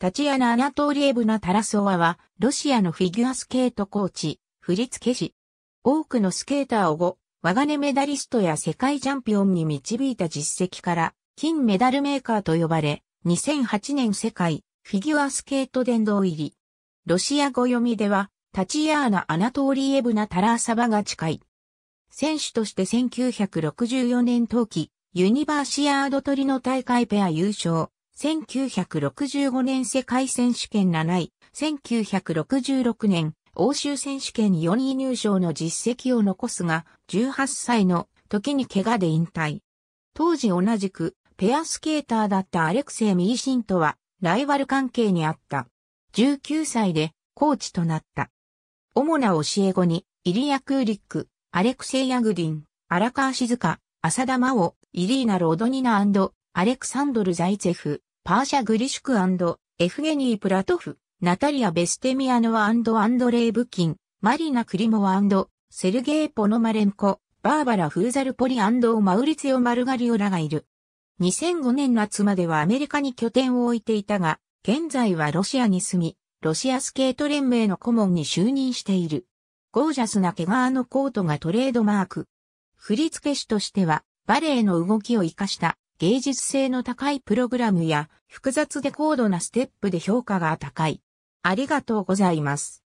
タチアナ・アナトーリエブナ・タラソワは、ロシアのフィギュアスケートコーチ、振付師。多くのスケーターを後、我がねメダリストや世界チャンピオンに導いた実績から、金メダルメーカーと呼ばれ、2008年世界フィギュアスケート殿堂入り。ロシア語読みでは、タチアーナ・アナトーリエブナ・タラーサバが近い。選手として1964年冬季、ユニバーシアードトリの大会ペア優勝。1965年世界選手権7位、1966年欧州選手権4位入賞の実績を残すが、18歳の時に怪我で引退。当時同じくペアスケーターだったアレクセイ・ミーシンとはライバル関係にあった。19歳でコーチとなった。主な教え子に、イリア・クーリック、アレクセイ・ヤグディン、荒川静香、浅田真央、イリーナ・ロドニナアレクサンドル・ザイツェフ、パーシャ・グリシュクエフゲニー・プラトフ、ナタリア・ベステミアノワアンドレイ・ブキン、マリナ・クリモワセルゲイ・ポノマレンコ、バーバラ・フーザルポリマウリツヨ・マルガリオラがいる。2005年夏まではアメリカに拠点を置いていたが、現在はロシアに住み、ロシアスケート連盟の顧問に就任している。ゴージャスな毛皮のコートがトレードマーク。振付師としては、バレエの動きを活かした芸術性の高いプログラムや複雑で高度なステップで評価が高い。ありがとうございます。